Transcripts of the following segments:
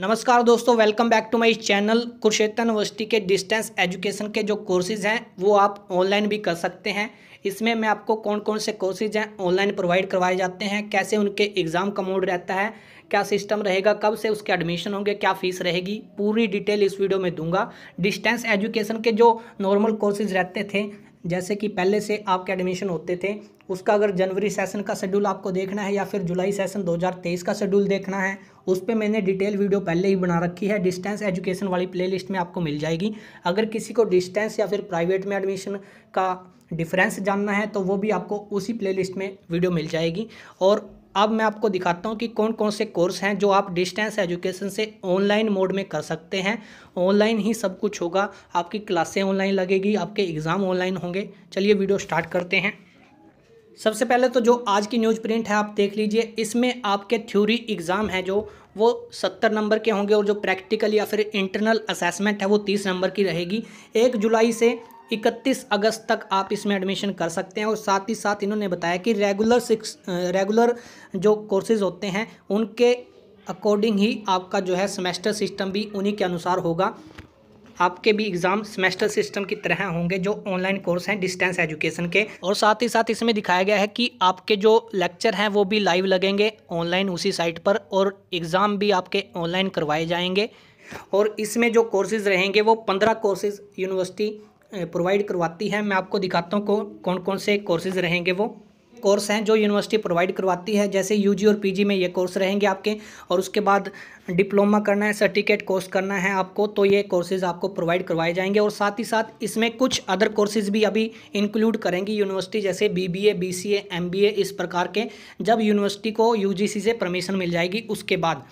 नमस्कार दोस्तों welcome back to my channel Kurukshetra university के डिस्टेंस एजुकेशन के जो कोर्सेज़ हैं वो आप ऑनलाइन भी कर सकते हैं इसमें मैं आपको कौन कौन से कोर्सेज हैं ऑनलाइन प्रोवाइड करवाए जाते हैं कैसे उनके एग्ज़ाम का मोड रहता है क्या सिस्टम रहेगा कब से उसके एडमिशन होंगे क्या फ़ीस रहेगी पूरी डिटेल इस वीडियो में दूंगा डिस्टेंस एजुकेशन के जो नॉर्मल कोर्सेज रहते थे जैसे कि पहले से आपके एडमिशन होते थे उसका अगर जनवरी सेशन का शेड्यूल आपको देखना है या फिर जुलाई सेशन 2023 का शेड्यूल देखना है उस पर मैंने डिटेल वीडियो पहले ही बना रखी है डिस्टेंस एजुकेशन वाली प्लेलिस्ट में आपको मिल जाएगी अगर किसी को डिस्टेंस या फिर प्राइवेट में एडमिशन का डिफरेंस जानना है तो वो भी आपको उसी प्लेलिस्ट में वीडियो मिल जाएगी और अब मैं आपको दिखाता हूँ कि कौन कौन से कोर्स हैं जो आप डिस्टेंस एजुकेशन से ऑनलाइन मोड में कर सकते हैं ऑनलाइन ही सब कुछ होगा आपकी क्लासें ऑनलाइन लगेगी आपके एग्ज़ाम ऑनलाइन होंगे चलिए वीडियो स्टार्ट करते हैं सबसे पहले तो जो आज की न्यूज प्रिंट है आप देख लीजिए इसमें आपके थ्योरी एग्ज़ाम है जो वो सत्तर नंबर के होंगे और जो प्रैक्टिकल या फिर इंटरनल असेसमेंट है वो तीस नंबर की रहेगी एक जुलाई से इकतीस अगस्त तक आप इसमें एडमिशन कर सकते हैं और साथ ही साथ इन्होंने बताया कि रेगुलर सिक्स रेगुलर जो कोर्सेज़ होते हैं उनके अकॉर्डिंग ही आपका जो है सेमेस्टर सिस्टम भी उन्हीं के अनुसार होगा आपके भी एग्ज़ाम सेमेस्टर सिस्टम की तरह होंगे जो ऑनलाइन कोर्स हैं डिस्टेंस एजुकेशन के और साथ ही साथ इसमें दिखाया गया है कि आपके जो लेक्चर हैं वो भी लाइव लगेंगे ऑनलाइन उसी साइट पर और एग्ज़ाम भी आपके ऑनलाइन करवाए जाएंगे और इसमें जो कोर्सेज़ रहेंगे वो पंद्रह कोर्सेज़ यूनिवर्सिटी प्रोवाइड करवाती है मैं आपको दिखाता हूँ को कौन कौन से कोर्सेज़ रहेंगे वो कोर्स हैं जो यूनिवर्सिटी प्रोवाइड करवाती है जैसे यूजी और पीजी में ये कोर्स रहेंगे आपके और उसके बाद डिप्लोमा करना है सर्टिफिकेट कोर्स करना है आपको तो ये कोर्सेज़ आपको प्रोवाइड करवाए जाएंगे और साथ ही साथ इसमें कुछ अदर कोर्सेज़ भी अभी इंक्लूड करेंगी यूनिवर्सिटी जैसे बीबीए बीसीए एमबीए इस प्रकार के जब यूनिवर्सिटी को यूजीसी से परमिशन मिल जाएगी उसके बाद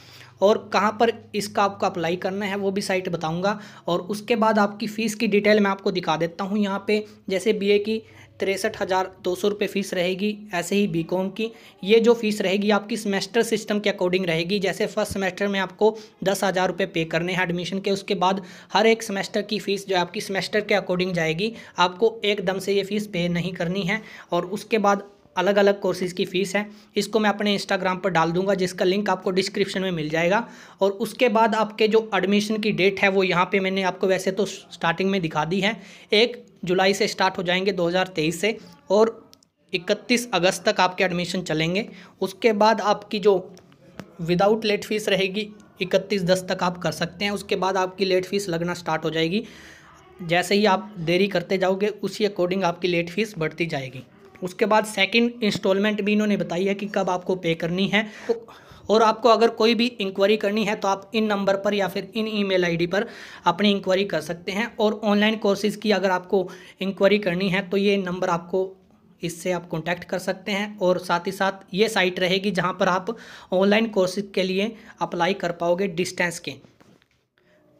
और कहाँ पर इसका आपको अप्लाई करना है वो भी साइट बताऊँगा और उसके बाद आपकी फ़ीस की डिटेल मैं आपको दिखा देता हूँ यहाँ पर जैसे बी की तिरसठ हज़ार दो सौ रुपये फ़ीस रहेगी ऐसे ही बीकॉम की ये जो फ़ीस रहेगी आपकी सेमेस्टर सिस्टम के अकॉर्डिंग रहेगी जैसे फर्स्ट सेमेस्टर में आपको दस हज़ार रुपये पे करने हैं एडमिशन के उसके बाद हर एक सेमेस्टर की फ़ीस जो है आपकी सेमेस्टर के अकॉर्डिंग जाएगी आपको एकदम से ये फ़ीस पे नहीं करनी है और उसके बाद अलग अलग कोर्सेज़ की फ़ीस है इसको मैं अपने इंस्टाग्राम पर डाल दूंगा जिसका लिंक आपको डिस्क्रिप्शन में मिल जाएगा और उसके बाद आपके जो एडमिशन की डेट है वो यहाँ पे मैंने आपको वैसे तो स्टार्टिंग में दिखा दी है एक जुलाई से स्टार्ट हो जाएंगे 2023 से और 31 अगस्त तक आपके एडमिशन चलेंगे उसके बाद आपकी जो विदाउट लेट फीस रहेगी इकतीस दस तक आप कर सकते हैं उसके बाद आपकी लेट फीस लगना स्टार्ट हो जाएगी जैसे ही आप देरी करते जाओगे उसी अकॉर्डिंग आपकी लेट फीस बढ़ती जाएगी उसके बाद सेकंड इंस्टॉलमेंट भी इन्होंने बताई है कि कब आपको पे करनी है और आपको अगर कोई भी इंक्वायरी करनी है तो आप इन नंबर पर या फिर इन ईमेल आईडी पर अपनी इंक्वायरी कर सकते हैं और ऑनलाइन कोर्सेज़ की अगर आपको इंक्वायरी करनी है तो ये नंबर आपको इससे आप कांटेक्ट कर सकते हैं और साथ ही साथ ये साइट रहेगी जहाँ पर आप ऑनलाइन कोर्सेज के लिए अप्लाई कर पाओगे डिस्टेंस के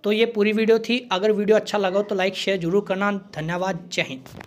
तो ये पूरी वीडियो थी अगर वीडियो अच्छा लगा तो लाइक शेयर जरूर करना धन्यवाद जय हिंद